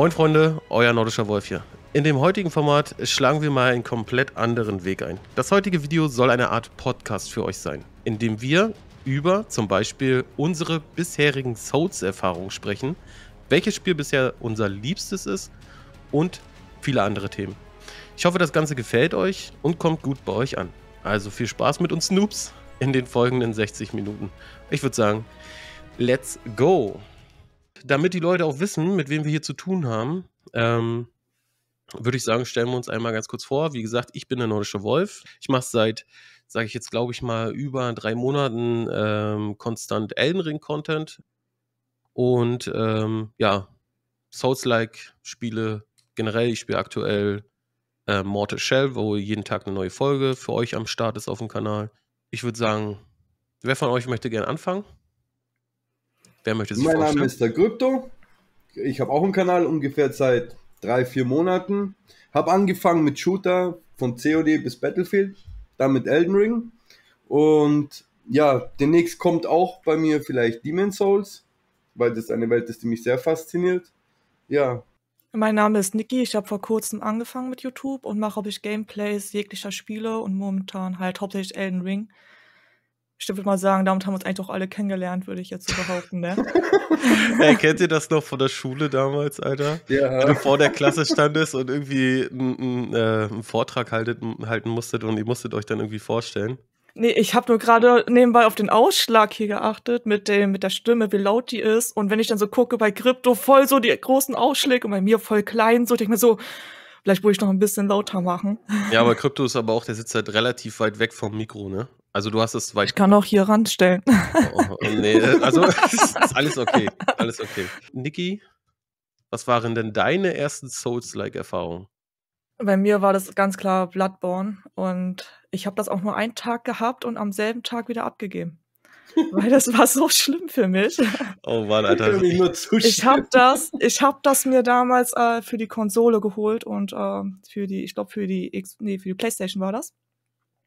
Moin Freunde, euer Nordischer Wolf hier. In dem heutigen Format schlagen wir mal einen komplett anderen Weg ein. Das heutige Video soll eine Art Podcast für euch sein, in dem wir über zum Beispiel unsere bisherigen Souls-Erfahrungen sprechen, welches Spiel bisher unser liebstes ist und viele andere Themen. Ich hoffe, das Ganze gefällt euch und kommt gut bei euch an. Also viel Spaß mit uns Noobs in den folgenden 60 Minuten. Ich würde sagen, let's go! damit die Leute auch wissen, mit wem wir hier zu tun haben, ähm, würde ich sagen, stellen wir uns einmal ganz kurz vor. Wie gesagt, ich bin der Nordische Wolf. Ich mache seit, sage ich jetzt, glaube ich mal, über drei Monaten ähm, konstant Elden Ring Content und ähm, ja, Souls-like Spiele generell. Ich spiele aktuell äh, Mortal Shell, wo jeden Tag eine neue Folge für euch am Start ist auf dem Kanal. Ich würde sagen, wer von euch möchte gerne anfangen? Wer möchte sich mein vorstellen? Mein Name ist der Krypto. Ich habe auch einen Kanal ungefähr seit drei, vier Monaten. Habe angefangen mit Shooter von COD bis Battlefield, dann mit Elden Ring. Und ja, demnächst kommt auch bei mir vielleicht Demon Souls, weil das eine Welt ist, die mich sehr fasziniert. Ja. Mein Name ist Niki, ich habe vor kurzem angefangen mit YouTube und mache ob ich Gameplays jeglicher Spiele und momentan halt hauptsächlich Elden Ring ich würde mal sagen, damit haben wir uns eigentlich auch alle kennengelernt, würde ich jetzt so behaupten, ne? Ey, kennt ihr das noch von der Schule damals, Alter? Ja. Wenn du vor der Klasse standest und irgendwie einen, äh, einen Vortrag haltet, halten musstet und ihr musstet euch dann irgendwie vorstellen? Nee, ich habe nur gerade nebenbei auf den Ausschlag hier geachtet mit dem mit der Stimme, wie laut die ist und wenn ich dann so gucke bei Krypto voll so die großen Ausschläge und bei mir voll klein, so denke ich mir so, vielleicht würde ich noch ein bisschen lauter machen. Ja, aber Krypto ist aber auch, der sitzt halt relativ weit weg vom Mikro, ne? Also du hast es, weil ich kann auch hier ranstellen. Oh, oh nee, also ist alles okay, alles okay. Niki, was waren denn deine ersten Souls-like-Erfahrungen? Bei mir war das ganz klar Bloodborne und ich habe das auch nur einen Tag gehabt und am selben Tag wieder abgegeben. Weil das war so schlimm für mich. Oh Mann, Alter. Ich, ich habe das, ich hab das mir damals äh, für die Konsole geholt und äh, für die, ich glaube, für nee, für die Playstation war das.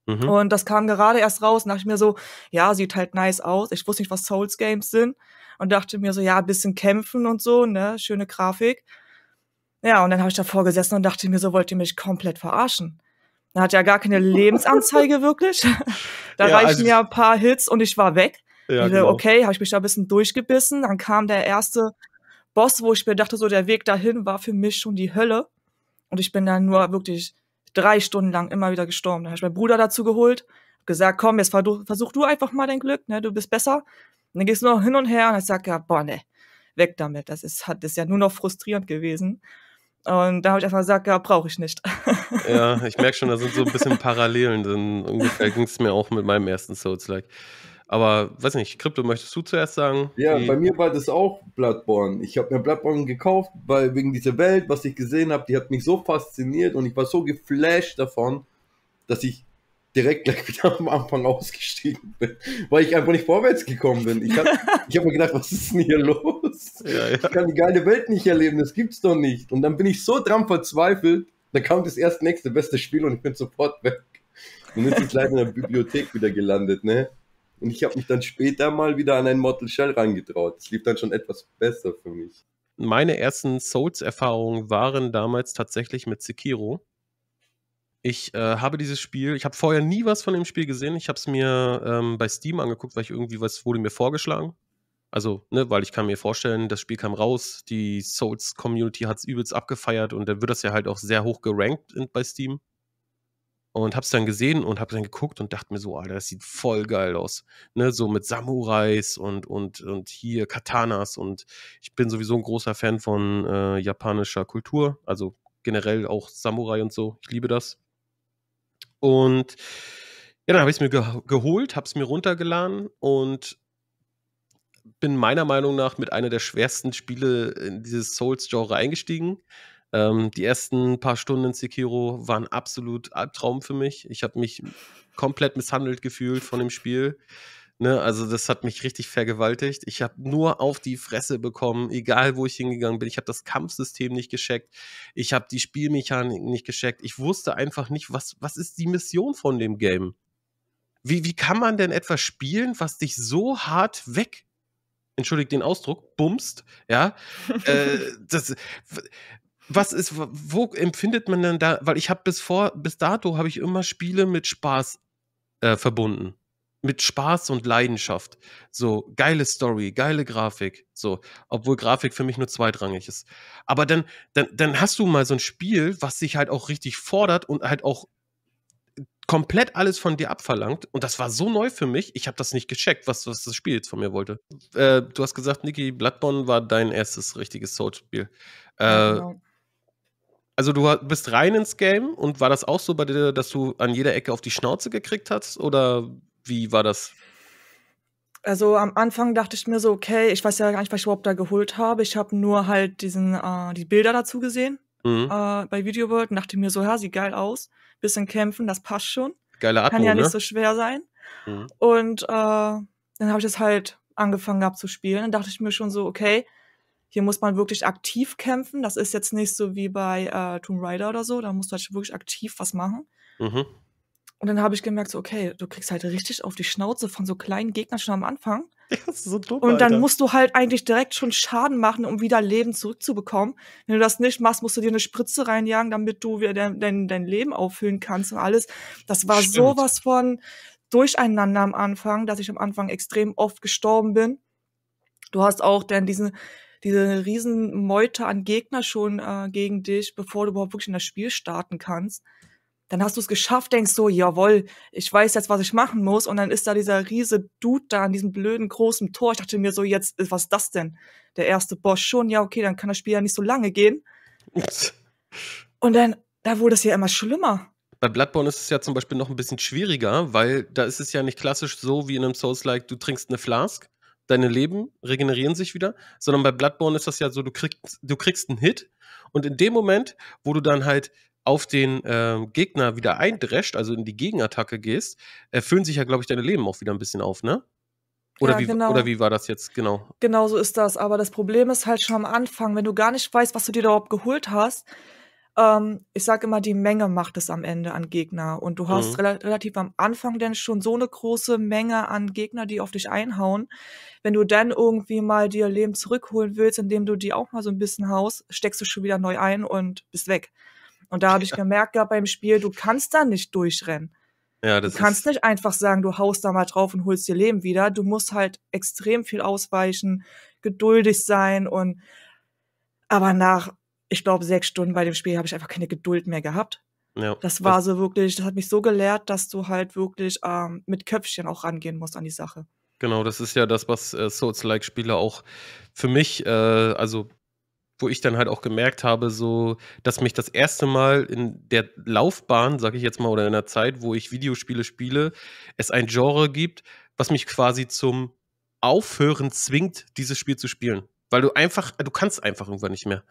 Mhm. Und das kam gerade erst raus und dachte ich mir so, ja, sieht halt nice aus. Ich wusste nicht, was Souls Games sind. Und dachte mir so, ja, bisschen kämpfen und so, ne, schöne Grafik. Ja, und dann habe ich davor gesessen und dachte mir so, wollt ihr mich komplett verarschen? Da hat ja gar keine Lebensanzeige wirklich. da ja, reichen also mir ein paar Hits und ich war weg. Ja, genau. Okay, habe ich mich da ein bisschen durchgebissen. Dann kam der erste Boss, wo ich mir dachte, so der Weg dahin war für mich schon die Hölle. Und ich bin dann nur wirklich drei Stunden lang immer wieder gestorben. Dann habe ich meinen Bruder dazu geholt, gesagt, komm, jetzt versuch, versuch du einfach mal dein Glück, ne, du bist besser. Und dann gehst du noch hin und her und ich sag ja, boah, ne, weg damit. Das ist, hat, ist ja nur noch frustrierend gewesen. Und da habe ich einfach gesagt, ja, brauche ich nicht. Ja, ich merke schon, da sind so ein bisschen Parallelen Dann Ungefähr ging es mir auch mit meinem ersten Souls-like. Aber weiß nicht, Krypto, möchtest du zuerst sagen? Ja, bei mir war das auch Bloodborne. Ich habe mir Bloodborne gekauft, weil wegen dieser Welt, was ich gesehen habe, die hat mich so fasziniert und ich war so geflasht davon, dass ich direkt gleich wieder am Anfang ausgestiegen bin, weil ich einfach nicht vorwärts gekommen bin. Ich habe ich hab mir gedacht, was ist denn hier los? Ja, ja. Ich kann die geile Welt nicht erleben, das gibt's doch nicht. Und dann bin ich so dran verzweifelt, da kam das erst nächste beste Spiel und ich bin sofort weg. Und jetzt ist leider in der Bibliothek wieder gelandet, ne? Und ich habe mich dann später mal wieder an ein Mortal Shell rangetraut. Das lief dann schon etwas besser für mich. Meine ersten Souls-Erfahrungen waren damals tatsächlich mit Sekiro. Ich äh, habe dieses Spiel, ich habe vorher nie was von dem Spiel gesehen. Ich habe es mir ähm, bei Steam angeguckt, weil ich irgendwie was wurde mir vorgeschlagen. Also, ne, weil ich kann mir vorstellen, das Spiel kam raus, die Souls-Community hat es übelst abgefeiert und dann wird das ja halt auch sehr hoch gerankt in, bei Steam und hab's dann gesehen und hab dann geguckt und dachte mir so, Alter, das sieht voll geil aus. Ne, so mit Samurais und, und, und hier Katanas und ich bin sowieso ein großer Fan von äh, japanischer Kultur, also generell auch Samurai und so. Ich liebe das. Und ja, dann habe ich es mir ge geholt, hab's mir runtergeladen und bin meiner Meinung nach mit einer der schwersten Spiele in dieses Souls-Genre eingestiegen. Ähm, die ersten paar Stunden in Sekiro waren absolut Albtraum für mich. Ich habe mich komplett misshandelt gefühlt von dem Spiel. Ne, also das hat mich richtig vergewaltigt. Ich habe nur auf die Fresse bekommen, egal wo ich hingegangen bin. Ich habe das Kampfsystem nicht gescheckt. Ich habe die Spielmechaniken nicht gescheckt. Ich wusste einfach nicht, was, was ist die Mission von dem Game? Wie, wie kann man denn etwas spielen, was dich so hart weg entschuldigt den Ausdruck, bumst, ja. äh, das, was ist, wo empfindet man denn da, weil ich habe bis vor, bis dato habe ich immer Spiele mit Spaß äh, verbunden. Mit Spaß und Leidenschaft. So, geile Story, geile Grafik. So, obwohl Grafik für mich nur zweitrangig ist. Aber dann, dann, dann hast du mal so ein Spiel, was sich halt auch richtig fordert und halt auch äh, komplett alles von dir abverlangt. Und das war so neu für mich, ich habe das nicht gecheckt, was, was, das Spiel jetzt von mir wollte. Äh, du hast gesagt, Niki, Bloodborne war dein erstes richtiges soul spiel Äh, genau. Also du bist rein ins Game und war das auch so bei dir, dass du an jeder Ecke auf die Schnauze gekriegt hast oder wie war das? Also am Anfang dachte ich mir so, okay, ich weiß ja gar nicht, was ich überhaupt da geholt habe. Ich habe nur halt diesen äh, die Bilder dazu gesehen mhm. äh, bei Video World und dachte mir so, ja, sieht geil aus, bisschen kämpfen, das passt schon. Geile Atmung, Kann ja nicht ne? so schwer sein. Mhm. Und äh, dann habe ich es halt angefangen gehabt zu spielen. Dann dachte ich mir schon so, okay, hier muss man wirklich aktiv kämpfen. Das ist jetzt nicht so wie bei äh, Tomb Raider oder so. Da musst du halt wirklich aktiv was machen. Mhm. Und dann habe ich gemerkt, so, okay, du kriegst halt richtig auf die Schnauze von so kleinen Gegnern schon am Anfang. das ist so dumm, Und dann Alter. musst du halt eigentlich direkt schon Schaden machen, um wieder Leben zurückzubekommen. Wenn du das nicht machst, musst du dir eine Spritze reinjagen, damit du wieder dein, dein, dein Leben auffüllen kannst und alles. Das war Stimmt. sowas von Durcheinander am Anfang, dass ich am Anfang extrem oft gestorben bin. Du hast auch dann diesen diese riesen Meute an Gegner schon äh, gegen dich, bevor du überhaupt wirklich in das Spiel starten kannst. Dann hast du es geschafft, denkst so, jawohl, ich weiß jetzt, was ich machen muss. Und dann ist da dieser riese Dude da an diesem blöden großen Tor. Ich dachte mir so, jetzt, was ist das denn? Der erste Boss schon, ja, okay, dann kann das Spiel ja nicht so lange gehen. Ups. Und dann, da wurde es ja immer schlimmer. Bei Bloodborne ist es ja zum Beispiel noch ein bisschen schwieriger, weil da ist es ja nicht klassisch so wie in einem Souls-like, du trinkst eine Flask, deine Leben regenerieren sich wieder, sondern bei Bloodborne ist das ja so, du kriegst, du kriegst einen Hit und in dem Moment, wo du dann halt auf den äh, Gegner wieder eindrescht, also in die Gegenattacke gehst, erfüllen äh, sich ja, glaube ich, deine Leben auch wieder ein bisschen auf, ne? Oder, ja, wie, genau. oder wie war das jetzt genau? Genau so ist das. Aber das Problem ist halt schon am Anfang, wenn du gar nicht weißt, was du dir da überhaupt geholt hast, ähm, ich sage immer, die Menge macht es am Ende an Gegner. Und du hast mhm. rel relativ am Anfang denn schon so eine große Menge an Gegner, die auf dich einhauen. Wenn du dann irgendwie mal dir Leben zurückholen willst, indem du die auch mal so ein bisschen haust, steckst du schon wieder neu ein und bist weg. Und da habe ich ja. gemerkt, ja, beim Spiel, du kannst da nicht durchrennen. Ja, du kannst nicht einfach sagen, du haust da mal drauf und holst dir Leben wieder. Du musst halt extrem viel ausweichen, geduldig sein und aber nach ich glaube, sechs Stunden bei dem Spiel habe ich einfach keine Geduld mehr gehabt. Ja, das war das so wirklich, das hat mich so gelehrt, dass du halt wirklich ähm, mit Köpfchen auch rangehen musst an die Sache. Genau, das ist ja das, was äh, Souls-like-Spiele auch für mich, äh, also wo ich dann halt auch gemerkt habe, so, dass mich das erste Mal in der Laufbahn, sag ich jetzt mal, oder in der Zeit, wo ich Videospiele spiele, es ein Genre gibt, was mich quasi zum Aufhören zwingt, dieses Spiel zu spielen weil du einfach, du kannst einfach irgendwann nicht mehr.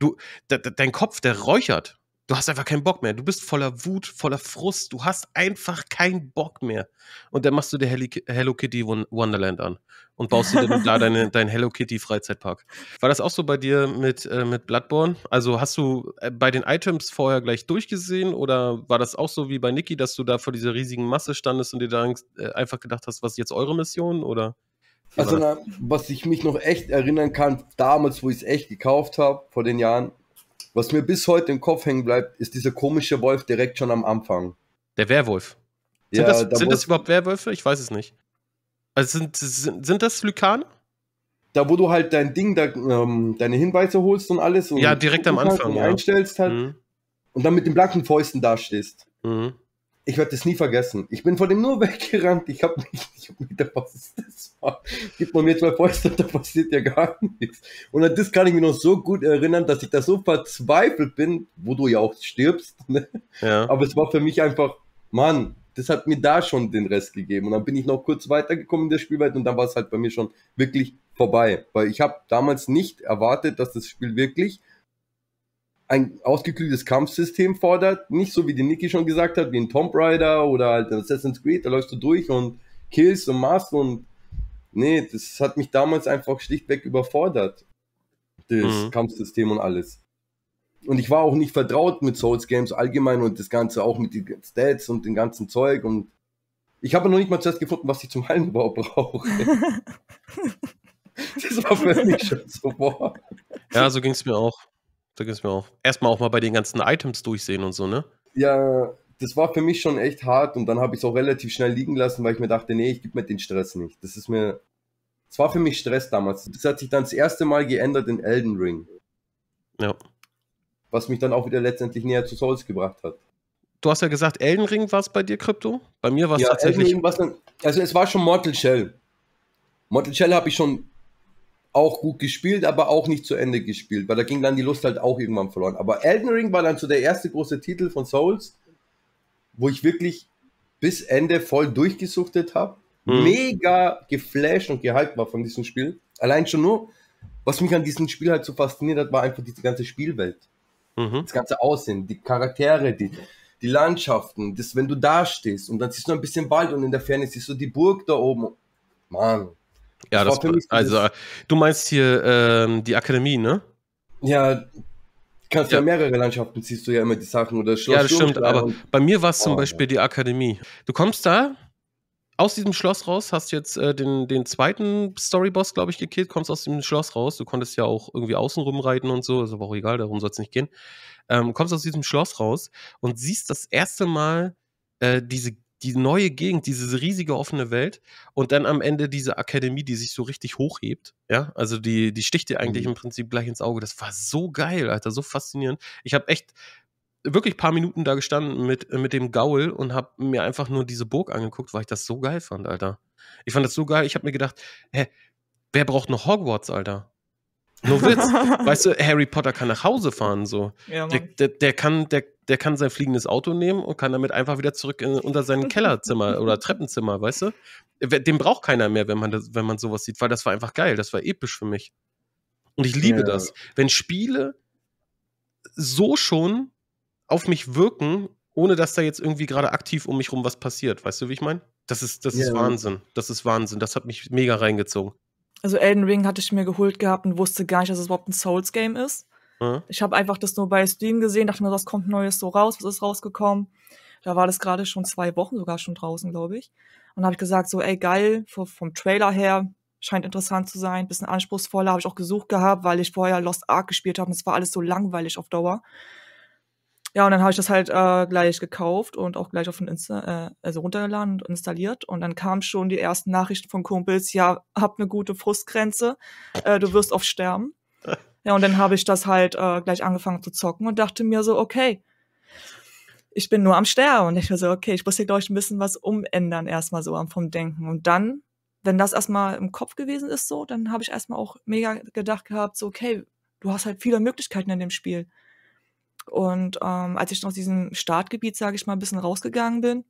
Du, de, de, dein Kopf, der räuchert. Du hast einfach keinen Bock mehr. Du bist voller Wut, voller Frust. Du hast einfach keinen Bock mehr. Und dann machst du dir Hello Kitty Wonderland an und baust dir da deine, deinen Hello Kitty Freizeitpark. War das auch so bei dir mit, äh, mit Bloodborne? Also hast du äh, bei den Items vorher gleich durchgesehen oder war das auch so wie bei Niki, dass du da vor dieser riesigen Masse standest und dir da äh, einfach gedacht hast, was ist jetzt eure Mission oder? Also, na, was ich mich noch echt erinnern kann, damals, wo ich es echt gekauft habe, vor den Jahren, was mir bis heute im Kopf hängen bleibt, ist dieser komische Wolf direkt schon am Anfang. Der Werwolf. Sind, ja, das, da sind das, überhaupt Werwölfe? Ich weiß es nicht. Also sind, sind, sind das Lykane? Da, wo du halt dein Ding, da, ähm, deine Hinweise holst und alles. Und ja, direkt am halt Anfang. Und ja. einstellst halt. Mhm. Und dann mit den blanken Fäusten dastehst. Mhm ich werde das nie vergessen. Ich bin von dem nur weggerannt. Ich habe nicht, ich hab nicht was ist das war. Gibt man mir zwei Fäuste, da passiert ja gar nichts. Und an das kann ich mich noch so gut erinnern, dass ich da so verzweifelt bin, wo du ja auch stirbst. Ne? Ja. Aber es war für mich einfach, Mann, das hat mir da schon den Rest gegeben. Und dann bin ich noch kurz weitergekommen in der Spielwelt und dann war es halt bei mir schon wirklich vorbei. Weil ich habe damals nicht erwartet, dass das Spiel wirklich ein ausgeklügeltes Kampfsystem fordert, nicht so wie die Niki schon gesagt hat, wie ein Tomb Raider oder halt in Assassin's Creed, da läufst du durch und killst und machst und nee, das hat mich damals einfach schlichtweg überfordert, das mhm. Kampfsystem und alles. Und ich war auch nicht vertraut mit Souls Games allgemein und das Ganze auch mit den Stats und dem ganzen Zeug und ich habe noch nicht mal zuerst gefunden, was ich zum Heilen überhaupt brauche. das war für mich schon so, boah. Ja, so ging es mir auch. Vergiss mir auch. Erstmal auch mal bei den ganzen Items durchsehen und so, ne? Ja, das war für mich schon echt hart und dann habe ich es auch relativ schnell liegen lassen, weil ich mir dachte, nee, ich gebe mir den Stress nicht. Das ist mir. Es war für mich Stress damals. Das hat sich dann das erste Mal geändert in Elden Ring. Ja. Was mich dann auch wieder letztendlich näher zu Souls gebracht hat. Du hast ja gesagt, Elden Ring war es bei dir, Krypto? Bei mir war es ja, tatsächlich. Elden Ring dann, also es war schon Mortal Shell. Mortal Shell habe ich schon auch gut gespielt, aber auch nicht zu Ende gespielt, weil da ging dann die Lust halt auch irgendwann verloren. Aber Elden Ring war dann so der erste große Titel von Souls, wo ich wirklich bis Ende voll durchgesuchtet habe. Hm. Mega geflasht und gehypt war von diesem Spiel. Allein schon nur, was mich an diesem Spiel halt so fasziniert hat, war einfach diese ganze Spielwelt. Mhm. Das ganze Aussehen, die Charaktere, die, die Landschaften, das, wenn du da stehst und dann siehst du ein bisschen Wald und in der Ferne siehst du die Burg da oben. Mann, ja, das, das also du meinst hier ähm, die Akademie, ne? Ja, kannst ja. ja. mehrere Landschaften ziehst du ja immer die Sachen oder Schloss. Ja, das stimmt, aber bei mir war es oh, zum Beispiel die Akademie. Du kommst da aus diesem Schloss raus, hast jetzt äh, den, den zweiten Storyboss, glaube ich, gekillt, kommst aus dem Schloss raus. Du konntest ja auch irgendwie außen rumreiten und so, ist aber auch egal, darum soll es nicht gehen. Ähm, kommst aus diesem Schloss raus und siehst das erste Mal äh, diese die neue Gegend, diese riesige offene Welt und dann am Ende diese Akademie, die sich so richtig hochhebt. Ja, also die, die sticht dir eigentlich mhm. im Prinzip gleich ins Auge. Das war so geil, Alter, so faszinierend. Ich habe echt wirklich ein paar Minuten da gestanden mit, mit dem Gaul und habe mir einfach nur diese Burg angeguckt, weil ich das so geil fand, Alter. Ich fand das so geil, ich habe mir gedacht, hä, wer braucht noch Hogwarts, Alter? Nur Witz. weißt du, Harry Potter kann nach Hause fahren, so. Ja, der, der, der, kann, der, der kann sein fliegendes Auto nehmen und kann damit einfach wieder zurück in, unter sein Kellerzimmer oder Treppenzimmer, weißt du? Den braucht keiner mehr, wenn man, das, wenn man sowas sieht, weil das war einfach geil, das war episch für mich. Und ich liebe ja. das. Wenn Spiele so schon auf mich wirken, ohne dass da jetzt irgendwie gerade aktiv um mich rum was passiert, weißt du, wie ich meine? Das ist, das ist Wahnsinn. Das ist Wahnsinn. Das hat mich mega reingezogen. Also Elden Ring hatte ich mir geholt gehabt und wusste gar nicht, dass es überhaupt ein Souls-Game ist. Mhm. Ich habe einfach das nur bei Steam gesehen, dachte mir, was kommt Neues so raus, was ist rausgekommen. Da war das gerade schon zwei Wochen sogar schon draußen, glaube ich. Und da habe ich gesagt, so, ey, geil, vom Trailer her, scheint interessant zu sein, bisschen anspruchsvoller, habe ich auch gesucht gehabt, weil ich vorher Lost Ark gespielt habe und es war alles so langweilig auf Dauer. Ja, und dann habe ich das halt äh, gleich gekauft und auch gleich auf den Insta, äh, also runtergeladen und installiert. Und dann kamen schon die ersten Nachrichten von Kumpels, ja, hab eine gute Frustgrenze, äh, du wirst oft sterben. Ja, und dann habe ich das halt äh, gleich angefangen zu zocken und dachte mir so, okay, ich bin nur am Sterben. Und ich war so, okay, ich muss hier, glaube ich, ein bisschen was umändern, erstmal so vom Denken. Und dann, wenn das erstmal im Kopf gewesen ist, so, dann habe ich erstmal auch mega gedacht gehabt, so, okay, du hast halt viele Möglichkeiten in dem Spiel. Und ähm, als ich aus diesem Startgebiet, sage ich mal, ein bisschen rausgegangen bin,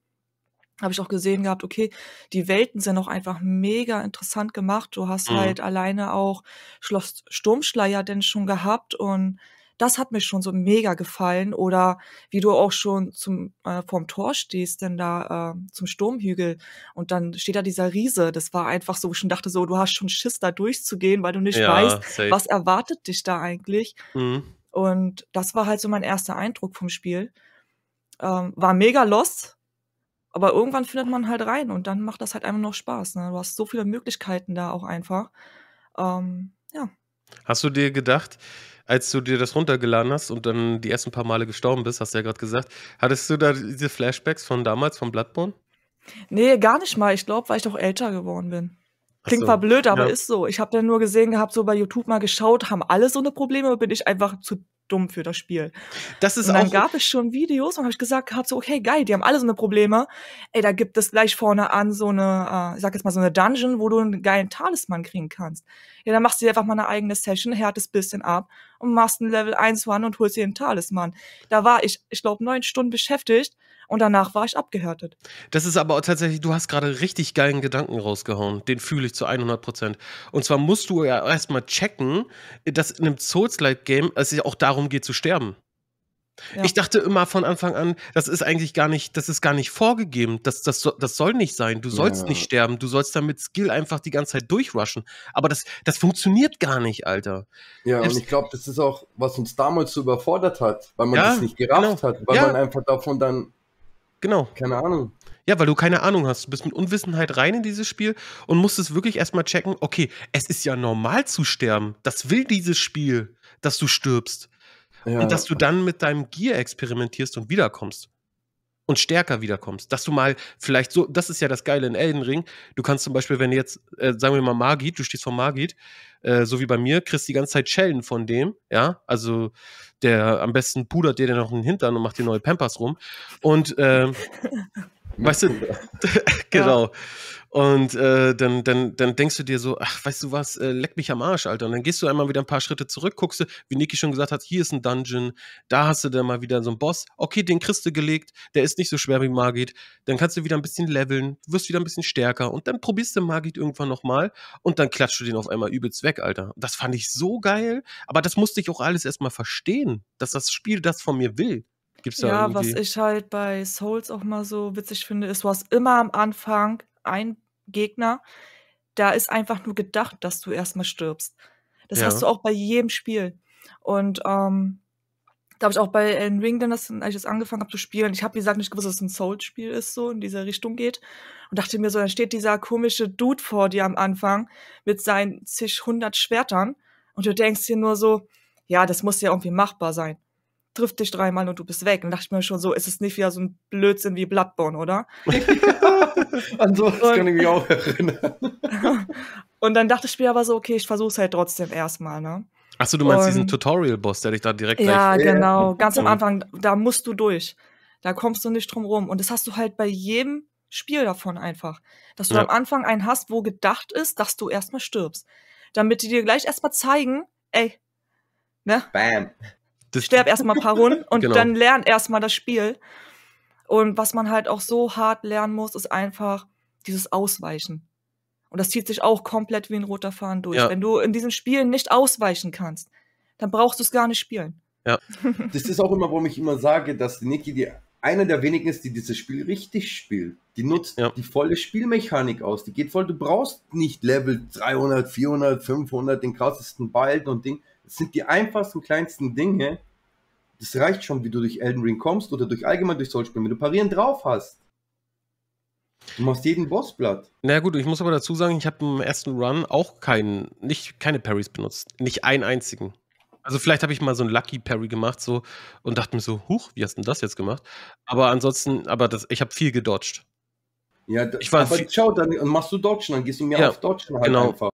habe ich auch gesehen gehabt, okay, die Welten sind auch einfach mega interessant gemacht. Du hast mhm. halt alleine auch Schloss Sturmschleier denn schon gehabt und das hat mir schon so mega gefallen. Oder wie du auch schon zum, äh, vorm Tor stehst, denn da äh, zum Sturmhügel und dann steht da dieser Riese. Das war einfach so, wo ich schon dachte, so, du hast schon Schiss, da durchzugehen, weil du nicht ja, weißt, safe. was erwartet dich da eigentlich. Mhm. Und das war halt so mein erster Eindruck vom Spiel. Ähm, war mega los, aber irgendwann findet man halt rein und dann macht das halt einfach noch Spaß. Ne? Du hast so viele Möglichkeiten da auch einfach. Ähm, ja. Hast du dir gedacht, als du dir das runtergeladen hast und dann die ersten paar Male gestorben bist, hast du ja gerade gesagt, hattest du da diese Flashbacks von damals, von Bloodborne? Nee, gar nicht mal. Ich glaube, weil ich doch älter geworden bin. Klingt so. zwar blöd, aber ja. ist so. Ich habe dann nur gesehen gehabt, so bei YouTube mal geschaut, haben alle so eine Probleme, oder bin ich einfach zu dumm für das Spiel. Das ist und dann auch gab es schon Videos und habe ich gesagt, hab so okay, geil, die haben alle so eine Probleme. Ey, da gibt es gleich vorne an so eine, äh, ich sag jetzt mal so eine Dungeon, wo du einen geilen Talisman kriegen kannst. Ja, dann machst du dir einfach mal eine eigene Session, härtest bisschen ab und machst ein Level 1 One und holst dir den Talisman. Da war ich, ich glaube, neun Stunden beschäftigt und danach war ich abgehärtet. Das ist aber tatsächlich, du hast gerade richtig geilen Gedanken rausgehauen. Den fühle ich zu 100 Prozent. Und zwar musst du ja erstmal checken, dass in einem Souls-like-Game es sich auch darum geht zu sterben. Ja. Ich dachte immer von Anfang an, das ist eigentlich gar nicht, das ist gar nicht vorgegeben. Das, das, das soll nicht sein. Du sollst ja. nicht sterben. Du sollst damit Skill einfach die ganze Zeit durchrushen. Aber das, das funktioniert gar nicht, Alter. Ja, Selbst und ich glaube, das ist auch, was uns damals so überfordert hat, weil man ja, das nicht gerafft genau. hat, weil man einfach davon dann. Genau. Keine Ahnung. Ja, weil du keine Ahnung hast. Du bist mit Unwissenheit rein in dieses Spiel und musst es wirklich erstmal checken, okay, es ist ja normal zu sterben. Das will dieses Spiel, dass du stirbst. Ja, und dass du dann mit deinem Gear experimentierst und wiederkommst. Und stärker wiederkommst. Dass du mal vielleicht so, das ist ja das Geile in Elden Ring. Du kannst zum Beispiel, wenn jetzt, äh, sagen wir mal Margit, du stehst vor Margit, äh, so wie bei mir, kriegst die ganze Zeit Schellen von dem, ja. Also der am besten pudert dir dann noch den Hintern und macht dir neue Pampers rum. Und äh, Weißt du, genau. Und äh, dann, dann, dann denkst du dir so, ach, weißt du was, äh, leck mich am Arsch, Alter. Und dann gehst du einmal wieder ein paar Schritte zurück, guckst du, wie Niki schon gesagt hat, hier ist ein Dungeon, da hast du dann mal wieder so einen Boss. Okay, den kriegst du gelegt, der ist nicht so schwer wie Margit. Dann kannst du wieder ein bisschen leveln, wirst wieder ein bisschen stärker und dann probierst du Margit irgendwann nochmal und dann klatschst du den auf einmal übelst weg, Alter. Das fand ich so geil, aber das musste ich auch alles erstmal verstehen, dass das Spiel das von mir will. Gibt's da ja, irgendwie... was ich halt bei Souls auch mal so witzig finde, ist, du hast immer am Anfang ein Gegner, da ist einfach nur gedacht, dass du erstmal stirbst. Das ja. hast du auch bei jedem Spiel. Und ähm, da habe ich auch bei Elden Ring denn das, als ich das angefangen habe zu spielen, ich habe, wie gesagt, nicht gewusst, dass es ein Souls-Spiel ist, so in dieser Richtung geht. Und dachte mir so, dann steht dieser komische Dude vor dir am Anfang mit seinen zig hundert Schwertern. Und du denkst dir nur so, ja, das muss ja irgendwie machbar sein trifft dich dreimal und du bist weg. Und dachte ich mir schon so, ist es nicht wieder so ein Blödsinn wie Bloodborne, oder? ja, an sowas kann ich mich auch erinnern. und dann dachte ich mir aber so, okay, ich versuch's halt trotzdem erstmal, ne? Achso, du meinst und, diesen Tutorial-Boss, der dich da direkt Ja, gleich, genau. Äh, Ganz am Anfang, da musst du durch. Da kommst du nicht drum rum. Und das hast du halt bei jedem Spiel davon einfach. Dass du ja. am Anfang einen hast, wo gedacht ist, dass du erstmal stirbst. Damit die dir gleich erstmal zeigen, ey, ne? Bam. Das Sterb erstmal ein paar Runden und genau. dann lern erstmal das Spiel. Und was man halt auch so hart lernen muss, ist einfach dieses Ausweichen. Und das zieht sich auch komplett wie ein roter Faden durch. Ja. Wenn du in diesen Spielen nicht ausweichen kannst, dann brauchst du es gar nicht spielen. Ja. das ist auch immer, warum ich immer sage, dass die Niki die eine der wenigen ist, die dieses Spiel richtig spielt. Die nutzt ja. die volle Spielmechanik aus. Die geht voll, du brauchst nicht Level 300, 400, 500, den krassesten Ball und Ding. Es sind die einfachsten, kleinsten Dinge. Das reicht schon, wie du durch Elden Ring kommst oder durch allgemein durch solche wenn du Parieren drauf hast. Du machst jeden Bossblatt. Na gut, ich muss aber dazu sagen, ich habe im ersten Run auch keinen, nicht, keine Parries benutzt. Nicht einen einzigen. Also vielleicht habe ich mal so einen Lucky Parry gemacht so und dachte mir so, huch, wie hast du das jetzt gemacht? Aber ansonsten, aber das, ich habe viel gedodged. Ja, ich war aber schau, dann machst du Dodgen, dann gehst du mehr ja, auf Dodgen halt genau. einfach.